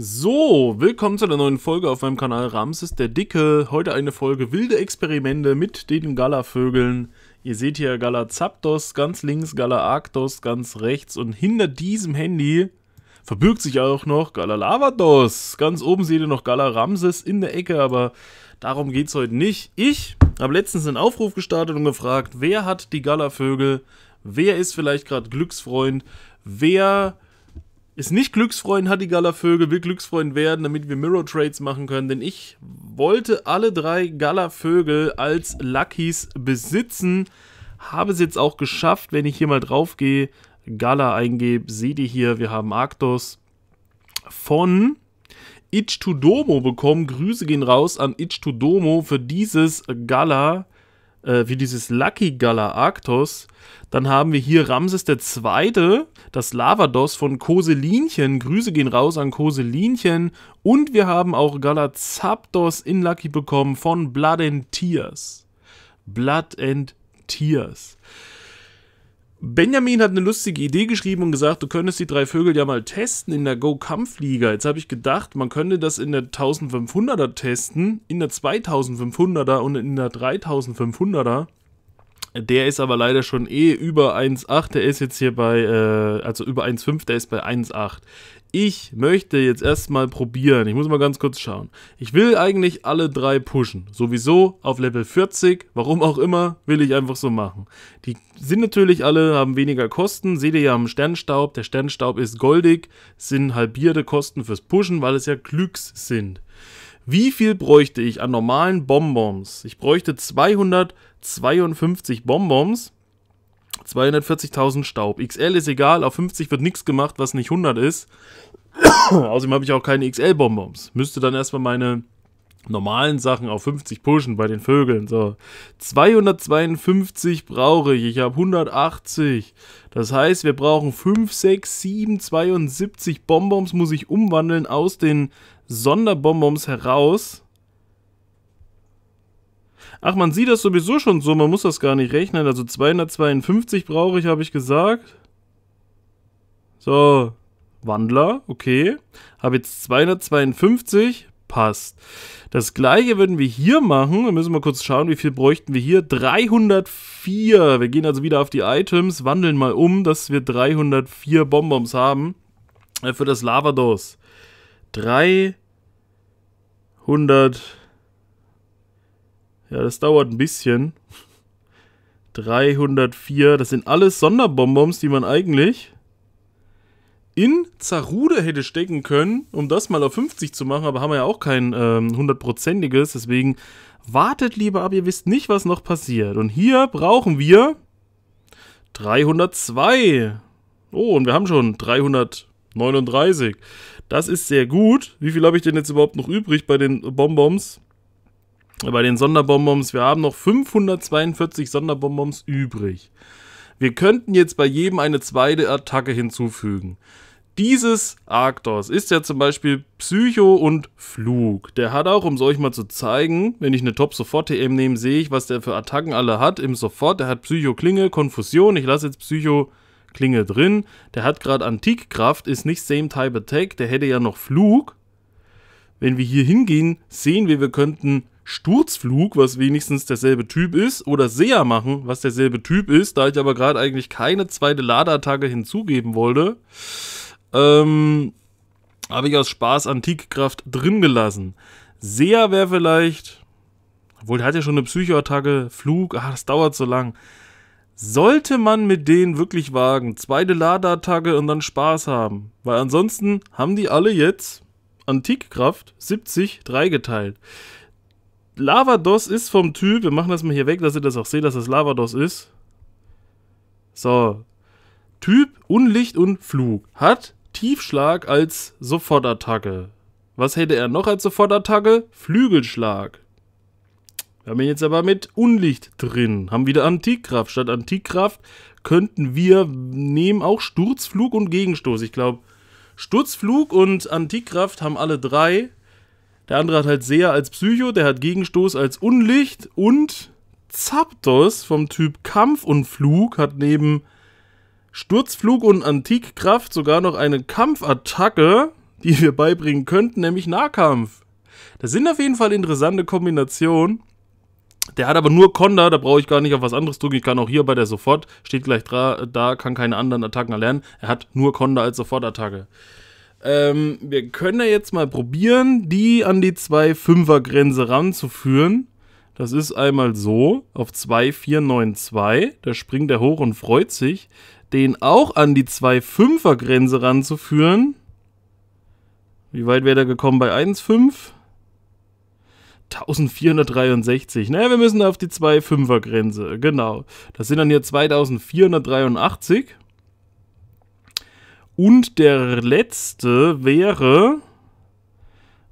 So, willkommen zu einer neuen Folge auf meinem Kanal Ramses der Dicke. Heute eine Folge wilde Experimente mit den Galavögeln. Ihr seht hier Gala Zapdos ganz links, Gala Arctos ganz rechts und hinter diesem Handy verbirgt sich auch noch Gala Lavados. Ganz oben seht ihr noch Gala Ramses in der Ecke, aber darum geht es heute nicht. Ich habe letztens einen Aufruf gestartet und gefragt, wer hat die Galavögel? Wer ist vielleicht gerade Glücksfreund? Wer ist nicht Glücksfreund hat die Vögel, will Glücksfreund werden, damit wir Mirror Trades machen können, denn ich wollte alle drei gala als Luckys besitzen, habe es jetzt auch geschafft, wenn ich hier mal drauf gehe, Gala eingebe, seht ihr hier, wir haben Arktos von Ichtudomo bekommen, Grüße gehen raus an Ichtudomo für dieses Gala, äh, wie dieses Lucky Gala Arctos. Dann haben wir hier Ramses II., das Lavados von Koselinchen. Grüße gehen raus an Koselinchen. Und wir haben auch Galazapdos in Lucky bekommen von Blood and Tears. Blood and Tears. Benjamin hat eine lustige Idee geschrieben und gesagt, du könntest die drei Vögel ja mal testen in der Go-Kampfliga. Jetzt habe ich gedacht, man könnte das in der 1500er testen, in der 2500er und in der 3500er. Der ist aber leider schon eh über 1,8. Der ist jetzt hier bei, äh, also über 1,5, der ist bei 1,8. Ich möchte jetzt erstmal probieren. Ich muss mal ganz kurz schauen. Ich will eigentlich alle drei pushen. Sowieso auf Level 40. Warum auch immer, will ich einfach so machen. Die sind natürlich alle, haben weniger Kosten. Seht ihr ja am Sternstaub. Der Sternstaub ist goldig. Sind halbierte Kosten fürs Pushen, weil es ja Glücks sind. Wie viel bräuchte ich an normalen Bonbons? Ich bräuchte 252 Bonbons, 240.000 Staub. XL ist egal, auf 50 wird nichts gemacht, was nicht 100 ist. Außerdem habe ich auch keine XL-Bonbons. Müsste dann erstmal meine normalen Sachen auf 50 pushen bei den Vögeln. So. 252 brauche ich. Ich habe 180. Das heißt, wir brauchen 5, 6, 7, 72 Bonbons muss ich umwandeln aus den Sonderbonbons heraus. Ach, man sieht das sowieso schon so, man muss das gar nicht rechnen. Also 252 brauche ich, habe ich gesagt. So, Wandler, okay. Habe jetzt 252, passt. Das gleiche würden wir hier machen. Wir müssen mal kurz schauen, wie viel bräuchten wir hier. 304. Wir gehen also wieder auf die Items, wandeln mal um, dass wir 304 Bonbons haben äh, für das Lavados. 300. Ja, das dauert ein bisschen. 304. Das sind alles Sonderbonbons, die man eigentlich in Zarude hätte stecken können, um das mal auf 50 zu machen, aber haben wir ja auch kein ähm, hundertprozentiges, ähm, deswegen wartet lieber ab, ihr wisst nicht, was noch passiert. Und hier brauchen wir 302. Oh, und wir haben schon 300 39. Das ist sehr gut. Wie viel habe ich denn jetzt überhaupt noch übrig bei den Bonbons? Bei den Sonderbonbons. Wir haben noch 542 Sonderbonbons übrig. Wir könnten jetzt bei jedem eine zweite Attacke hinzufügen. Dieses Arktos ist ja zum Beispiel Psycho und Flug. Der hat auch, um es euch mal zu zeigen, wenn ich eine Top-Sofort-TM nehme, sehe ich, was der für Attacken alle hat im Sofort. Der hat Psycho-Klinge, Konfusion. Ich lasse jetzt Psycho Klinge drin. Der hat gerade Antikkraft, ist nicht Same Type Attack, der hätte ja noch Flug. Wenn wir hier hingehen, sehen wir, wir könnten Sturzflug, was wenigstens derselbe Typ ist, oder Seher machen, was derselbe Typ ist, da ich aber gerade eigentlich keine zweite Ladeattacke hinzugeben wollte, ähm, habe ich aus Spaß Antikkraft drin gelassen. Seher wäre vielleicht, obwohl der hat ja schon eine Psychoattacke, Flug, ach, das dauert so lang sollte man mit denen wirklich wagen. Zweite Ladeattacke und dann Spaß haben. Weil ansonsten haben die alle jetzt Antikkraft 70 dreigeteilt. Lavados ist vom Typ, wir machen das mal hier weg, dass ihr das auch seht, dass das Lavados ist. So. Typ Unlicht und Flug. Hat Tiefschlag als Sofortattacke. Was hätte er noch als Sofortattacke? Flügelschlag. Wir haben ihn jetzt aber mit Unlicht drin, haben wieder Antikkraft. Statt Antikkraft könnten wir nehmen auch Sturzflug und Gegenstoß. Ich glaube, Sturzflug und Antikkraft haben alle drei. Der andere hat halt Seher als Psycho, der hat Gegenstoß als Unlicht und Zapdos vom Typ Kampf und Flug hat neben Sturzflug und Antikkraft sogar noch eine Kampfattacke, die wir beibringen könnten, nämlich Nahkampf. Das sind auf jeden Fall interessante Kombinationen. Der hat aber nur Konda, da brauche ich gar nicht auf was anderes drücken. Ich kann auch hier bei der Sofort, steht gleich da, kann keine anderen Attacken erlernen. Er hat nur Konda als Sofortattacke. Ähm, wir können ja jetzt mal probieren, die an die 2-5er-Grenze ranzuführen. Das ist einmal so, auf 2-4-9-2, da springt er hoch und freut sich. Den auch an die 2-5er-Grenze ranzuführen. Wie weit wäre der gekommen bei 1-5? 1463. Naja, wir müssen auf die 2,5er-Grenze. Genau. Das sind dann hier 2483. Und der letzte wäre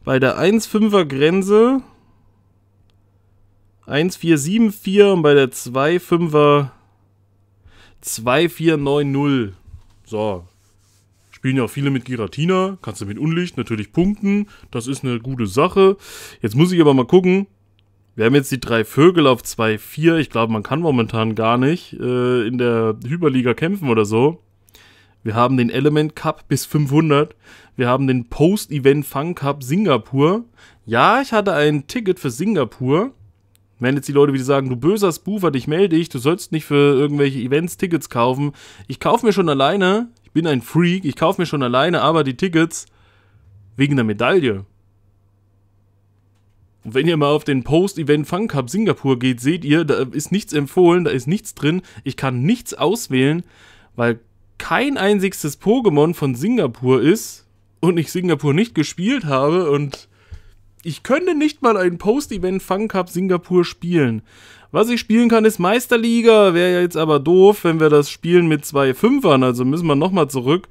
bei der 1,5er-Grenze 1474 und bei der 2,5er 2490. So, spielen ja viele mit Giratina, kannst du mit Unlicht natürlich punkten, das ist eine gute Sache. Jetzt muss ich aber mal gucken, wir haben jetzt die drei Vögel auf 2-4, ich glaube, man kann momentan gar nicht äh, in der Hyperliga kämpfen oder so. Wir haben den Element Cup bis 500. Wir haben den Post-Event Fun Cup Singapur. Ja, ich hatte ein Ticket für Singapur. Wenn jetzt die Leute wieder sagen, du böser Spoofer, dich melde ich, du sollst nicht für irgendwelche Events Tickets kaufen. Ich kaufe mir schon alleine bin ein Freak, ich kaufe mir schon alleine aber die Tickets wegen der Medaille. Und wenn ihr mal auf den Post-Event Fun Cup Singapur geht, seht ihr, da ist nichts empfohlen, da ist nichts drin. Ich kann nichts auswählen, weil kein einziges Pokémon von Singapur ist und ich Singapur nicht gespielt habe und ich könnte nicht mal einen Post-Event Fun Cup Singapur spielen. Was ich spielen kann, ist Meisterliga. Wäre ja jetzt aber doof, wenn wir das spielen mit zwei Fünfern. Also müssen wir nochmal zurück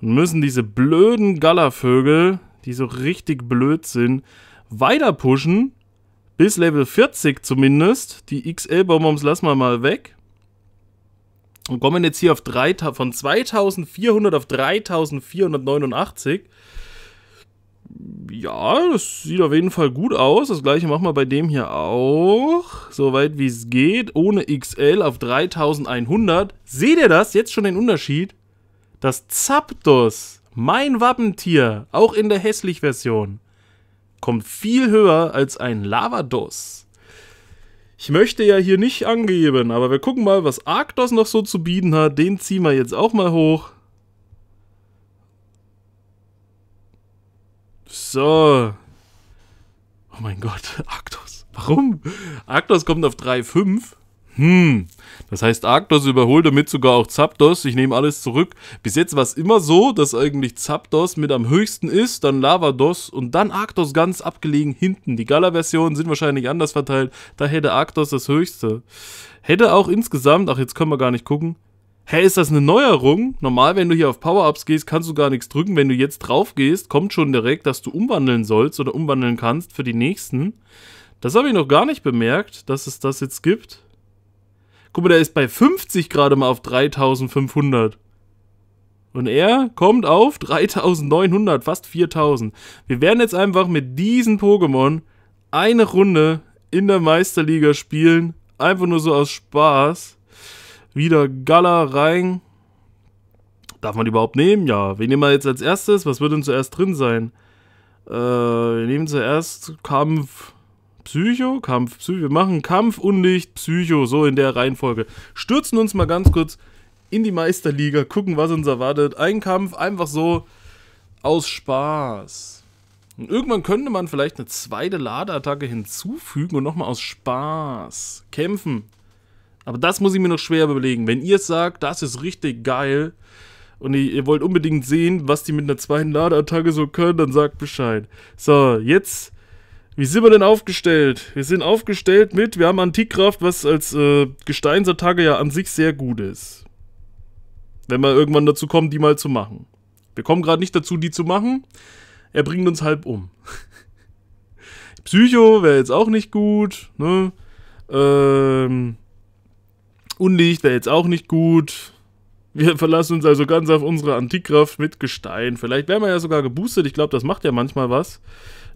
und müssen diese blöden Gallervögel, die so richtig blöd sind, weiter pushen. Bis Level 40 zumindest. Die XL-Bonbons lassen wir mal weg. Und kommen jetzt hier auf 3, von 2400 auf 3489 ja, das sieht auf jeden Fall gut aus. Das gleiche machen wir bei dem hier auch. Soweit wie es geht. Ohne XL auf 3100. Seht ihr das? Jetzt schon den Unterschied? Das Zapdos, mein Wappentier, auch in der Hässlich-Version, kommt viel höher als ein Lavados. Ich möchte ja hier nicht angeben, aber wir gucken mal, was Arktos noch so zu bieten hat. Den ziehen wir jetzt auch mal hoch. So. Oh mein Gott, Arktos. Warum? Arktos kommt auf 3,5. Hm. Das heißt, Arktos überholt damit sogar auch Zapdos. Ich nehme alles zurück. Bis jetzt war es immer so, dass eigentlich Zapdos mit am höchsten ist, dann Lavados und dann Arktos ganz abgelegen hinten. Die Gala-Versionen sind wahrscheinlich anders verteilt. Da hätte Arktos das höchste. Hätte auch insgesamt, ach jetzt können wir gar nicht gucken, hä, ist das eine Neuerung? Normal, wenn du hier auf Power-Ups gehst, kannst du gar nichts drücken. Wenn du jetzt drauf gehst, kommt schon direkt, dass du umwandeln sollst oder umwandeln kannst für die nächsten. Das habe ich noch gar nicht bemerkt, dass es das jetzt gibt. Guck mal, der ist bei 50 gerade mal auf 3500. Und er kommt auf 3900, fast 4000. Wir werden jetzt einfach mit diesen Pokémon eine Runde in der Meisterliga spielen. Einfach nur so aus Spaß wieder Gala rein. Darf man die überhaupt nehmen? Ja. wir nehmen mal jetzt als erstes? Was wird denn zuerst drin sein? Äh, wir nehmen zuerst Kampf Psycho, Kampf Psycho. Wir machen Kampf, Unlicht, Psycho, so in der Reihenfolge. Stürzen uns mal ganz kurz in die Meisterliga, gucken, was uns erwartet. Ein Kampf, einfach so aus Spaß. Und irgendwann könnte man vielleicht eine zweite Ladeattacke hinzufügen und nochmal aus Spaß kämpfen. Aber das muss ich mir noch schwer überlegen. Wenn ihr sagt, das ist richtig geil und ihr, ihr wollt unbedingt sehen, was die mit einer zweiten Ladeattacke so können, dann sagt Bescheid. So, jetzt. Wie sind wir denn aufgestellt? Wir sind aufgestellt mit, wir haben Antikkraft, was als äh, Gesteinsattacke ja an sich sehr gut ist. Wenn wir irgendwann dazu kommen, die mal zu machen. Wir kommen gerade nicht dazu, die zu machen. Er bringt uns halb um. Psycho wäre jetzt auch nicht gut, ne? Ähm, wäre jetzt auch nicht gut. Wir verlassen uns also ganz auf unsere Antikraft mit Gestein. Vielleicht werden wir ja sogar geboostet. Ich glaube, das macht ja manchmal was.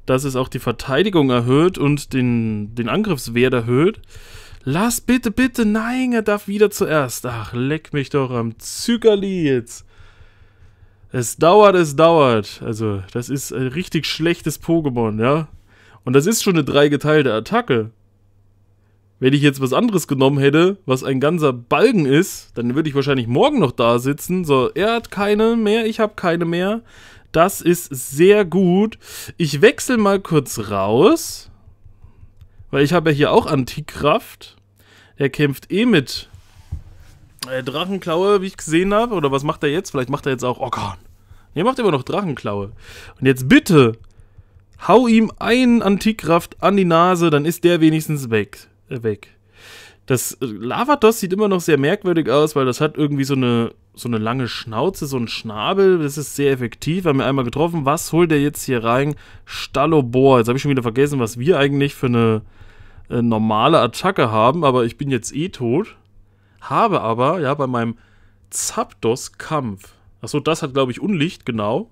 Dass es auch die Verteidigung erhöht und den, den Angriffswert erhöht. Lass bitte, bitte, nein, er darf wieder zuerst. Ach, leck mich doch am Zückerli jetzt. Es dauert, es dauert. Also, das ist ein richtig schlechtes Pokémon, ja. Und das ist schon eine dreigeteilte Attacke. Wenn ich jetzt was anderes genommen hätte, was ein ganzer Balken ist, dann würde ich wahrscheinlich morgen noch da sitzen. So, er hat keine mehr, ich habe keine mehr. Das ist sehr gut. Ich wechsle mal kurz raus, weil ich habe ja hier auch Antikraft. Er kämpft eh mit äh, Drachenklaue, wie ich gesehen habe. Oder was macht er jetzt? Vielleicht macht er jetzt auch Orkan. Er macht immer noch Drachenklaue. Und jetzt bitte, hau ihm einen Antikkraft an die Nase, dann ist der wenigstens weg weg. Das äh, Lavados sieht immer noch sehr merkwürdig aus, weil das hat irgendwie so eine, so eine lange Schnauze, so einen Schnabel. Das ist sehr effektiv. Haben wir einmal getroffen. Was holt der jetzt hier rein? Stallobor. Jetzt habe ich schon wieder vergessen, was wir eigentlich für eine äh, normale Attacke haben. Aber ich bin jetzt eh tot. Habe aber, ja, bei meinem Zapdos-Kampf. Achso, das hat, glaube ich, Unlicht, genau.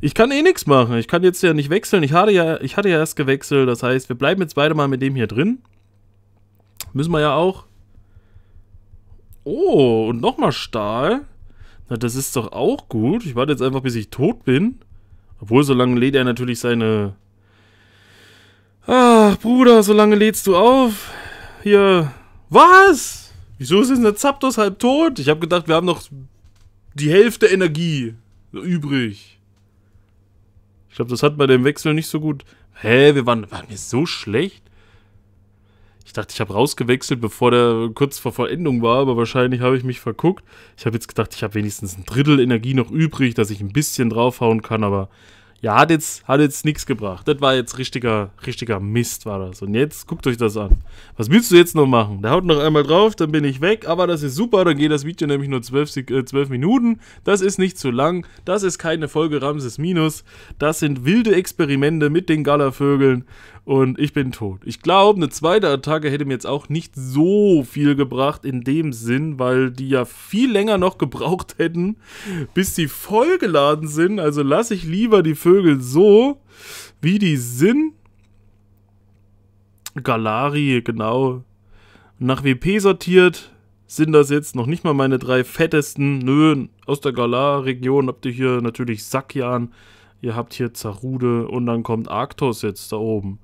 Ich kann eh nichts machen. Ich kann jetzt ja nicht wechseln. Ich hatte ja, ich hatte ja erst gewechselt. Das heißt, wir bleiben jetzt beide mal mit dem hier drin. Müssen wir ja auch. Oh, und nochmal Stahl. Na, das ist doch auch gut. Ich warte jetzt einfach, bis ich tot bin. Obwohl, solange lädt er natürlich seine... Ach, Bruder, solange lädst du auf. Hier. Was? Wieso ist denn der Zapdos halb tot? Ich habe gedacht, wir haben noch die Hälfte Energie übrig. Ich glaube, das hat bei dem Wechsel nicht so gut. Hä, wir waren, waren wir so schlecht? Ich dachte, ich habe rausgewechselt, bevor der kurz vor Vollendung war, aber wahrscheinlich habe ich mich verguckt. Ich habe jetzt gedacht, ich habe wenigstens ein Drittel Energie noch übrig, dass ich ein bisschen draufhauen kann, aber ja, hat jetzt, hat jetzt nichts gebracht. Das war jetzt richtiger, richtiger Mist, war das. Und jetzt guckt euch das an. Was willst du jetzt noch machen? Der haut noch einmal drauf, dann bin ich weg. Aber das ist super, dann geht das Video nämlich nur 12, äh, 12 Minuten. Das ist nicht zu lang. Das ist keine Folge Ramses Minus. Das sind wilde Experimente mit den Gallervögeln und ich bin tot. Ich glaube, eine zweite Attacke hätte mir jetzt auch nicht so viel gebracht in dem Sinn, weil die ja viel länger noch gebraucht hätten, bis sie vollgeladen sind. Also lasse ich lieber die Vögel so, wie die sind. Galari, genau. Nach WP sortiert sind das jetzt noch nicht mal meine drei fettesten. Nö, aus der Galar-Region habt ihr hier natürlich Sackjan. Ihr habt hier Zarude und dann kommt Arktos jetzt da oben.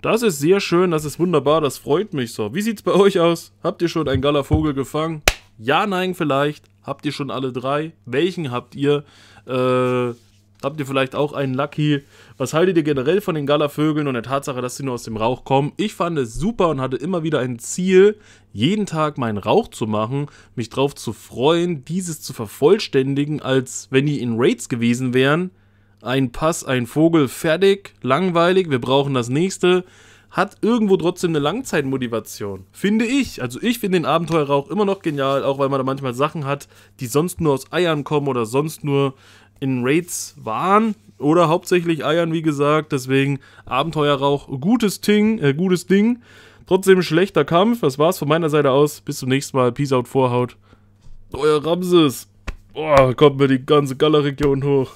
Das ist sehr schön, das ist wunderbar, das freut mich so. Wie sieht's bei euch aus? Habt ihr schon einen Gallervogel gefangen? Ja, nein, vielleicht. Habt ihr schon alle drei? Welchen habt ihr? Äh, habt ihr vielleicht auch einen Lucky? Was haltet ihr generell von den Gallervögeln und der Tatsache, dass sie nur aus dem Rauch kommen? Ich fand es super und hatte immer wieder ein Ziel, jeden Tag meinen Rauch zu machen, mich drauf zu freuen, dieses zu vervollständigen, als wenn die in Raids gewesen wären ein Pass, ein Vogel, fertig, langweilig, wir brauchen das nächste. Hat irgendwo trotzdem eine Langzeitmotivation. Finde ich. Also ich finde den Abenteuerrauch immer noch genial, auch weil man da manchmal Sachen hat, die sonst nur aus Eiern kommen oder sonst nur in Raids waren oder hauptsächlich Eiern, wie gesagt. Deswegen Abenteuerrauch, gutes Ding, äh, gutes Ding. Trotzdem schlechter Kampf. Das war's von meiner Seite aus. Bis zum nächsten Mal. Peace out, Vorhaut. Euer Ramses. Boah, kommt mir die ganze Galaregion hoch.